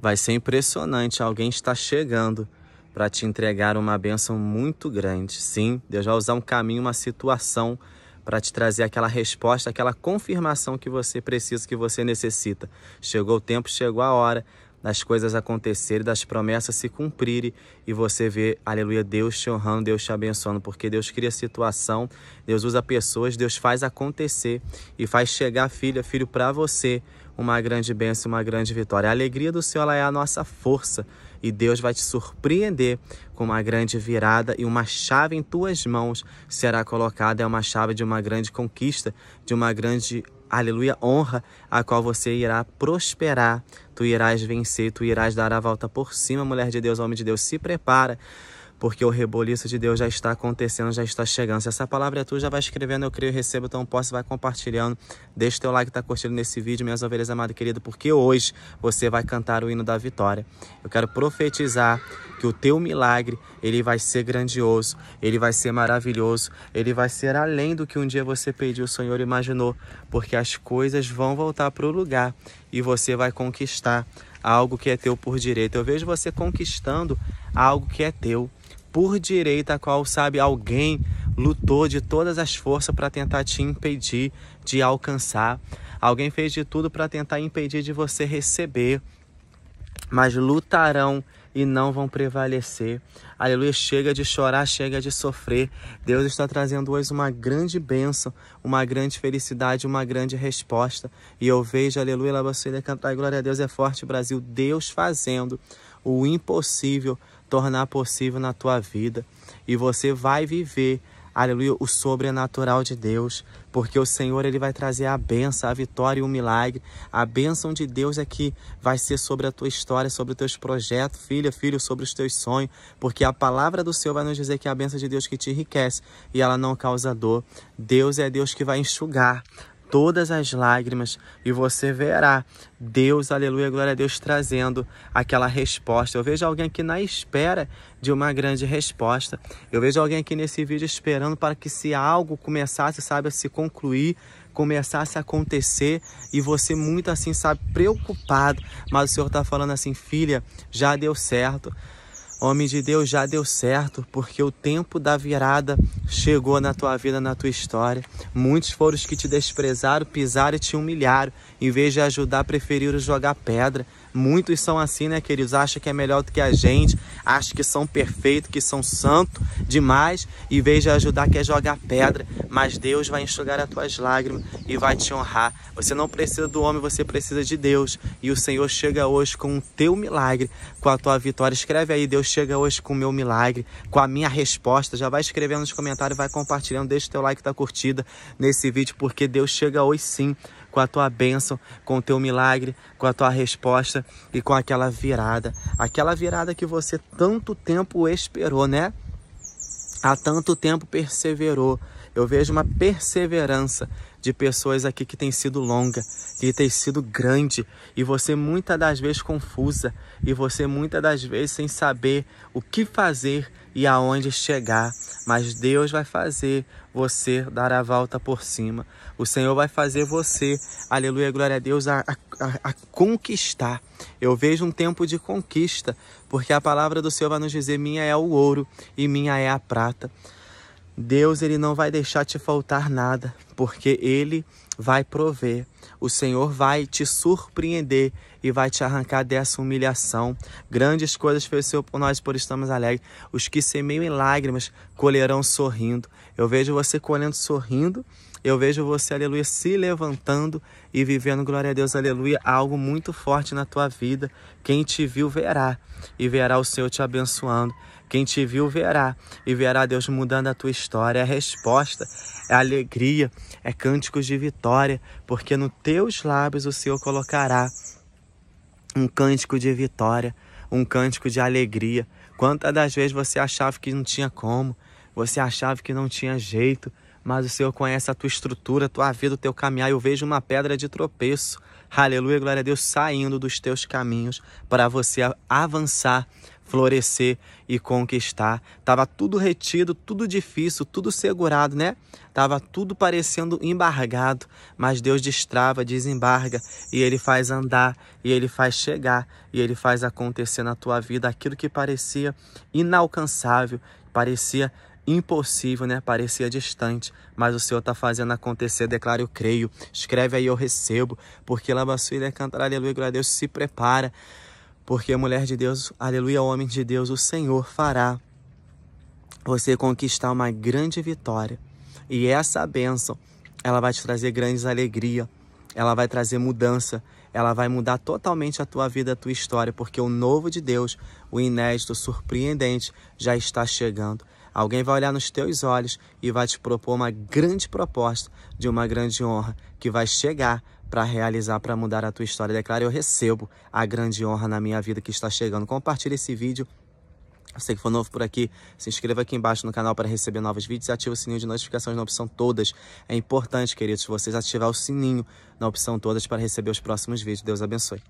Vai ser impressionante, alguém está chegando para te entregar uma bênção muito grande. Sim, Deus vai usar um caminho, uma situação para te trazer aquela resposta, aquela confirmação que você precisa, que você necessita. Chegou o tempo, chegou a hora das coisas acontecerem, das promessas se cumprirem e você vê, aleluia, Deus te honrando, Deus te abençoando, porque Deus cria situação, Deus usa pessoas, Deus faz acontecer e faz chegar filha, filho para você uma grande bênção, uma grande vitória. A alegria do Senhor é a nossa força e Deus vai te surpreender com uma grande virada e uma chave em tuas mãos será colocada. É uma chave de uma grande conquista, de uma grande aleluia, honra, a qual você irá prosperar, tu irás vencer, tu irás dar a volta por cima, mulher de Deus, homem de Deus, se prepara, porque o reboliço de Deus já está acontecendo, já está chegando. Se essa palavra é tua, já vai escrevendo, eu creio, recebo, então posso, vai compartilhando. Deixa teu like, tá curtindo nesse vídeo, minhas ovelhas amadas querido. queridas, porque hoje você vai cantar o hino da vitória. Eu quero profetizar que o teu milagre, ele vai ser grandioso, ele vai ser maravilhoso, ele vai ser além do que um dia você pediu, o Senhor imaginou, porque as coisas vão voltar para o lugar e você vai conquistar algo que é teu por direito. Eu vejo você conquistando algo que é teu por direita, a qual, sabe, alguém lutou de todas as forças para tentar te impedir de alcançar. Alguém fez de tudo para tentar impedir de você receber, mas lutarão e não vão prevalecer. Aleluia, chega de chorar, chega de sofrer. Deus está trazendo hoje uma grande bênção, uma grande felicidade, uma grande resposta. E eu vejo, aleluia, lá você cantar glória a Deus é forte, Brasil, Deus fazendo o impossível tornar possível na tua vida e você vai viver, aleluia, o sobrenatural de Deus, porque o Senhor ele vai trazer a benção, a vitória e o milagre. A bênção de Deus é que vai ser sobre a tua história, sobre os teus projetos, filha, filho, sobre os teus sonhos, porque a palavra do Senhor vai nos dizer que é a bênção de Deus que te enriquece e ela não causa dor. Deus é Deus que vai enxugar todas as lágrimas e você verá Deus, aleluia, glória a Deus, trazendo aquela resposta. Eu vejo alguém aqui na espera de uma grande resposta. Eu vejo alguém aqui nesse vídeo esperando para que se algo começasse, sabe, a se concluir, começasse a acontecer e você muito assim, sabe, preocupado, mas o Senhor está falando assim, filha, já deu certo. Homem de Deus, já deu certo, porque o tempo da virada chegou na tua vida, na tua história. Muitos foram os que te desprezaram, pisaram e te humilharam. Em vez de ajudar, preferiram jogar pedra. Muitos são assim, né, queridos? Acham que é melhor do que a gente, acham que são perfeitos, que são santos demais, e veja ajudar quer é jogar pedra, mas Deus vai enxugar as tuas lágrimas e vai te honrar. Você não precisa do homem, você precisa de Deus. E o Senhor chega hoje com o teu milagre, com a tua vitória. Escreve aí, Deus chega hoje com o meu milagre, com a minha resposta. Já vai escrevendo nos comentários, vai compartilhando, deixa o teu like da tá curtida nesse vídeo, porque Deus chega hoje sim com a tua bênção, com o teu milagre, com a tua resposta e com aquela virada, aquela virada que você tanto tempo esperou, né? Há tanto tempo perseverou. Eu vejo uma perseverança de pessoas aqui que tem sido longa, que tem sido grande, e você muitas das vezes confusa, e você muitas das vezes sem saber o que fazer e aonde chegar. Mas Deus vai fazer você dar a volta por cima. O Senhor vai fazer você, aleluia, glória a Deus, a, a, a conquistar. Eu vejo um tempo de conquista, porque a palavra do Senhor vai nos dizer: minha é o ouro e minha é a prata. Deus ele não vai deixar te faltar nada, porque ele vai prover o Senhor vai te surpreender e vai te arrancar dessa humilhação. Grandes coisas fez o Senhor por nós, por estamos alegres. Os que semeiam em lágrimas colherão sorrindo. Eu vejo você colhendo sorrindo. Eu vejo você, aleluia, se levantando e vivendo, glória a Deus, aleluia, algo muito forte na tua vida. Quem te viu verá e verá o Senhor te abençoando. Quem te viu verá e verá Deus mudando a tua história. É resposta, é alegria, é cânticos de vitória porque no teus lábios o Senhor colocará um cântico de vitória, um cântico de alegria. Quantas das vezes você achava que não tinha como, você achava que não tinha jeito, mas o Senhor conhece a tua estrutura, a tua vida, o teu caminhar. Eu vejo uma pedra de tropeço, aleluia, glória a Deus, saindo dos teus caminhos para você avançar, florescer e conquistar. Tava tudo retido, tudo difícil, tudo segurado, né? Tava tudo parecendo embargado, mas Deus destrava, desembarga e ele faz andar, e ele faz chegar, e ele faz acontecer na tua vida aquilo que parecia inalcançável, parecia impossível, né? Parecia distante, mas o Senhor está fazendo acontecer. Declara, eu creio. Escreve aí, eu recebo. Porque Labassuí, né? Cantar aleluia, glória a Deus. Se prepara. Porque mulher de Deus, aleluia, homem de Deus, o Senhor fará você conquistar uma grande vitória. E essa bênção, ela vai te trazer grandes alegria, ela vai trazer mudança, ela vai mudar totalmente a tua vida, a tua história, porque o novo de Deus, o inédito, o surpreendente, já está chegando. Alguém vai olhar nos teus olhos e vai te propor uma grande proposta de uma grande honra que vai chegar para realizar, para mudar a tua história. Declara, eu recebo a grande honra na minha vida que está chegando. Compartilhe esse vídeo. Você que for novo por aqui, se inscreva aqui embaixo no canal para receber novos vídeos e ative o sininho de notificações na opção todas. É importante, queridos, vocês ativar o sininho na opção todas para receber os próximos vídeos. Deus abençoe.